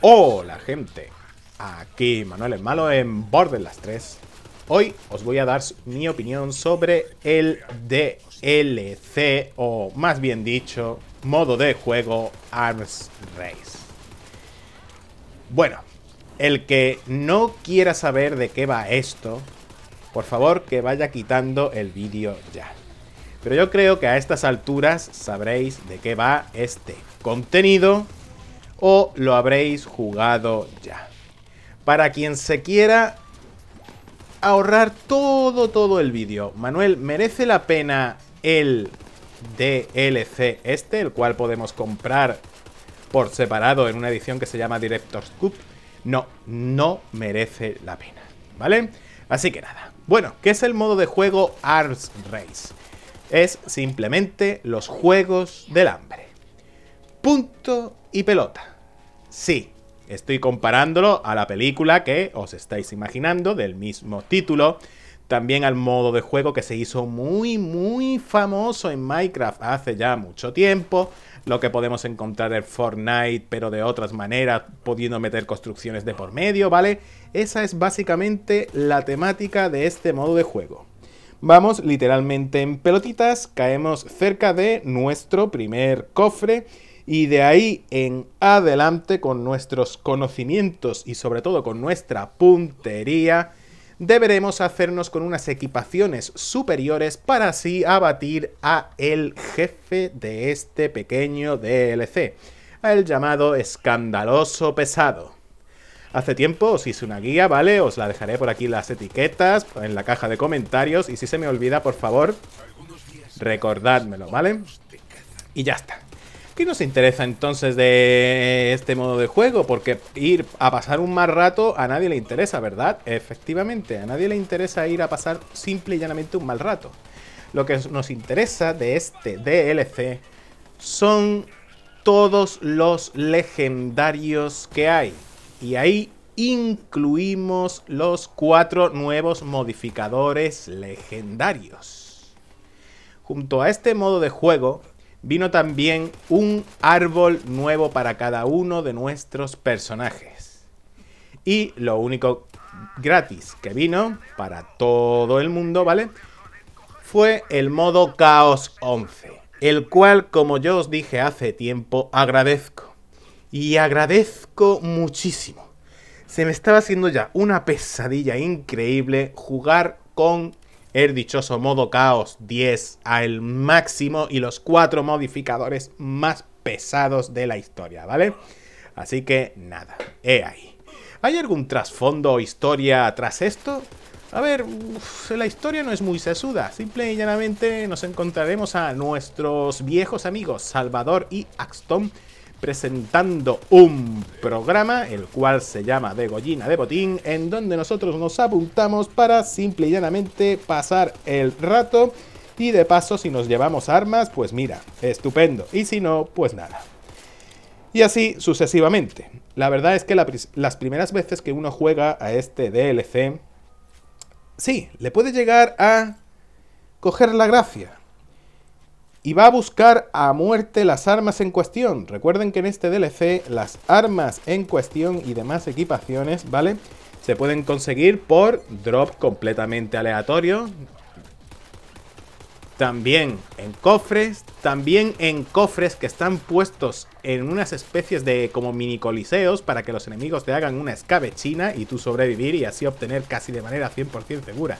Hola gente, aquí Manuel el Malo en Borderlands 3 Hoy os voy a dar mi opinión sobre el DLC o más bien dicho, modo de juego Arms Race Bueno, el que no quiera saber de qué va esto, por favor que vaya quitando el vídeo ya pero yo creo que a estas alturas sabréis de qué va este contenido o lo habréis jugado ya. Para quien se quiera ahorrar todo, todo el vídeo. Manuel, ¿merece la pena el DLC este, el cual podemos comprar por separado en una edición que se llama Director's Cup No, no merece la pena, ¿vale? Así que nada. Bueno, ¿qué es el modo de juego Arms Race? Es simplemente los juegos del hambre punto y pelota. Sí, estoy comparándolo a la película que os estáis imaginando, del mismo título, también al modo de juego que se hizo muy muy famoso en Minecraft hace ya mucho tiempo, lo que podemos encontrar en Fortnite pero de otras maneras, pudiendo meter construcciones de por medio, ¿vale? Esa es básicamente la temática de este modo de juego. Vamos literalmente en pelotitas, caemos cerca de nuestro primer cofre y de ahí en adelante con nuestros conocimientos y sobre todo con nuestra puntería, deberemos hacernos con unas equipaciones superiores para así abatir a el jefe de este pequeño DLC, el llamado escandaloso pesado. Hace tiempo os hice una guía, ¿vale? Os la dejaré por aquí las etiquetas, en la caja de comentarios, y si se me olvida, por favor, recordádmelo, ¿vale? Y ya está. ¿Qué nos interesa entonces de este modo de juego? Porque ir a pasar un mal rato a nadie le interesa, ¿verdad? Efectivamente, a nadie le interesa ir a pasar simple y llanamente un mal rato. Lo que nos interesa de este DLC son todos los legendarios que hay. Y ahí incluimos los cuatro nuevos modificadores legendarios. Junto a este modo de juego, vino también un árbol nuevo para cada uno de nuestros personajes. Y lo único gratis que vino para todo el mundo, ¿vale? Fue el modo Caos 11, el cual, como yo os dije hace tiempo, agradezco. Y agradezco muchísimo. Se me estaba haciendo ya una pesadilla increíble jugar con el dichoso modo caos 10 al máximo y los cuatro modificadores más pesados de la historia, ¿vale? Así que nada, he ahí. ¿Hay algún trasfondo o historia tras esto? A ver, la historia no es muy sesuda. Simple y llanamente nos encontraremos a nuestros viejos amigos Salvador y Axton presentando un programa, el cual se llama De Degollina de Botín, en donde nosotros nos apuntamos para simple y llanamente pasar el rato. Y de paso, si nos llevamos armas, pues mira, estupendo. Y si no, pues nada. Y así sucesivamente. La verdad es que las primeras veces que uno juega a este DLC, sí, le puede llegar a coger la gracia y va a buscar a muerte las armas en cuestión. Recuerden que en este DLC las armas en cuestión y demás equipaciones, ¿vale? Se pueden conseguir por drop completamente aleatorio. También en cofres, también en cofres que están puestos en unas especies de como mini coliseos para que los enemigos te hagan una escabechina y tú sobrevivir y así obtener casi de manera 100% segura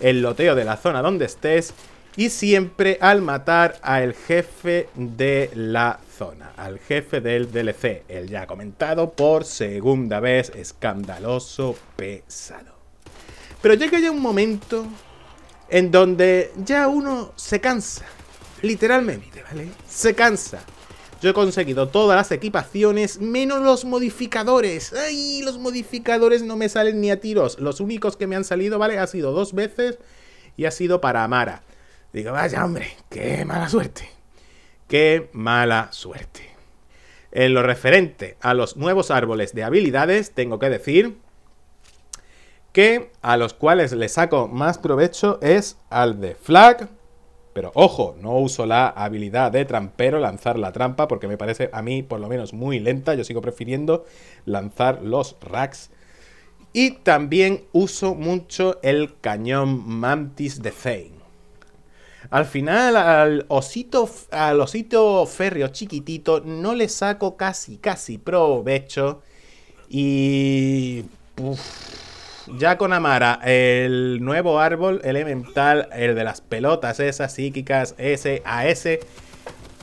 el loteo de la zona donde estés y siempre al matar al jefe de la zona, al jefe del DLC, el ya comentado por segunda vez, escandaloso pesado. Pero llega ya un momento en donde ya uno se cansa, literalmente, ¿vale? Se cansa. Yo he conseguido todas las equipaciones, menos los modificadores. ¡Ay! Los modificadores no me salen ni a tiros. Los únicos que me han salido, ¿vale? Ha sido dos veces y ha sido para Amara. Digo, vaya hombre, qué mala suerte. Qué mala suerte. En lo referente a los nuevos árboles de habilidades, tengo que decir que a los cuales le saco más provecho es al de flag. Pero ojo, no uso la habilidad de trampero, lanzar la trampa, porque me parece a mí por lo menos muy lenta. Yo sigo prefiriendo lanzar los racks. Y también uso mucho el cañón mantis de Zane. Al final, al osito, al osito férreo chiquitito, no le saco casi, casi provecho. Y. ya con Amara, el nuevo árbol elemental, el de las pelotas esas psíquicas, ese a ese,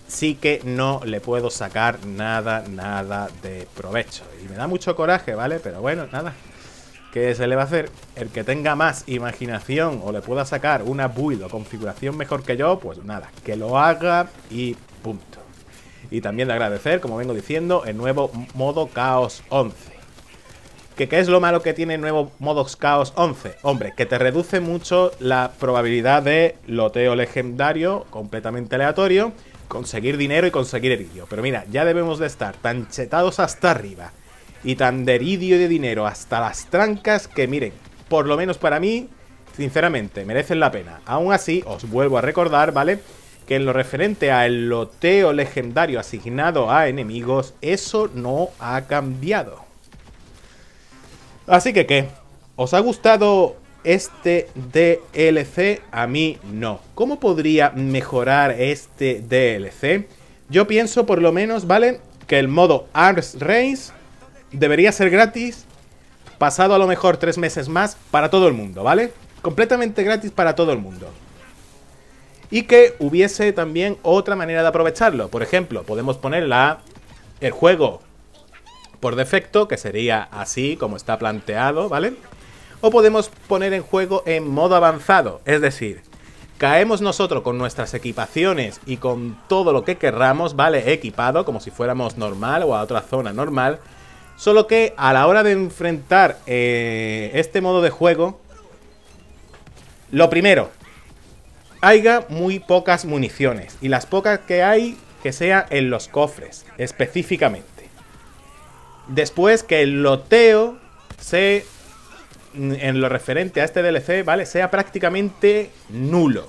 sí que no le puedo sacar nada, nada de provecho. Y me da mucho coraje, ¿vale? Pero bueno, nada. ¿Qué se le va a hacer? El que tenga más imaginación o le pueda sacar una build o configuración mejor que yo, pues nada, que lo haga y punto. Y también de agradecer, como vengo diciendo, el nuevo modo Caos 11. ¿Que, ¿Qué es lo malo que tiene el nuevo modo Caos 11? Hombre, que te reduce mucho la probabilidad de loteo legendario completamente aleatorio, conseguir dinero y conseguir herido. Pero mira, ya debemos de estar tan chetados hasta arriba y tan deridio de dinero hasta las trancas que miren, por lo menos para mí, sinceramente, merecen la pena. Aún así, os vuelvo a recordar, ¿vale? Que en lo referente al loteo legendario asignado a enemigos, eso no ha cambiado. Así que, ¿qué? ¿Os ha gustado este DLC? A mí no. ¿Cómo podría mejorar este DLC? Yo pienso, por lo menos, ¿vale? Que el modo Arms Race debería ser gratis, pasado a lo mejor tres meses más, para todo el mundo, ¿vale? Completamente gratis para todo el mundo. Y que hubiese también otra manera de aprovecharlo. Por ejemplo, podemos poner el juego por defecto, que sería así como está planteado, ¿vale? O podemos poner en juego en modo avanzado, es decir, caemos nosotros con nuestras equipaciones y con todo lo que querramos, ¿vale? Equipado, como si fuéramos normal o a otra zona normal, Solo que a la hora de enfrentar eh, este modo de juego, lo primero, haya muy pocas municiones. Y las pocas que hay, que sea en los cofres, específicamente. Después, que el loteo se en lo referente a este DLC, ¿vale? Sea prácticamente nulo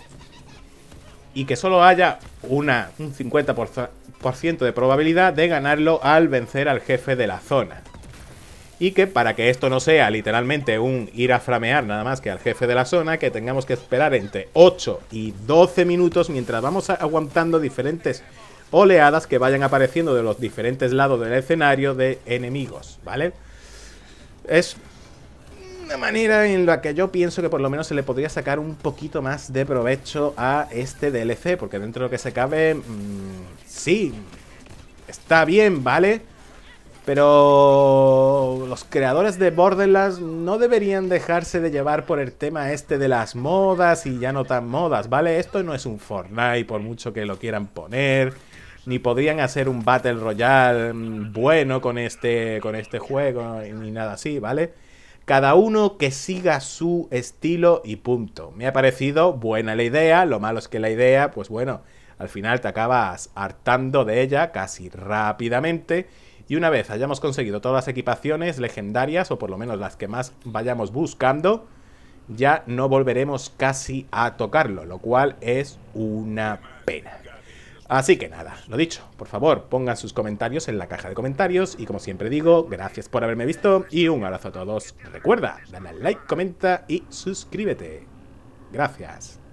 y que solo haya una, un 50% de probabilidad de ganarlo al vencer al jefe de la zona. Y que para que esto no sea literalmente un ir a framear nada más que al jefe de la zona, que tengamos que esperar entre 8 y 12 minutos mientras vamos aguantando diferentes oleadas que vayan apareciendo de los diferentes lados del escenario de enemigos, ¿vale? Es manera en la que yo pienso que por lo menos se le podría sacar un poquito más de provecho a este DLC, porque dentro de lo que se cabe, mm, sí, está bien, ¿vale? Pero los creadores de Borderlands no deberían dejarse de llevar por el tema este de las modas y ya no tan modas, ¿vale? Esto no es un Fortnite por mucho que lo quieran poner, ni podrían hacer un Battle Royale mm, bueno con este, con este juego, ni nada así, ¿vale? Cada uno que siga su estilo y punto. Me ha parecido buena la idea, lo malo es que la idea, pues bueno, al final te acabas hartando de ella casi rápidamente. Y una vez hayamos conseguido todas las equipaciones legendarias, o por lo menos las que más vayamos buscando, ya no volveremos casi a tocarlo, lo cual es una pena. Así que nada, lo dicho, por favor, pongan sus comentarios en la caja de comentarios y como siempre digo, gracias por haberme visto y un abrazo a todos. Recuerda, dale like, comenta y suscríbete. Gracias.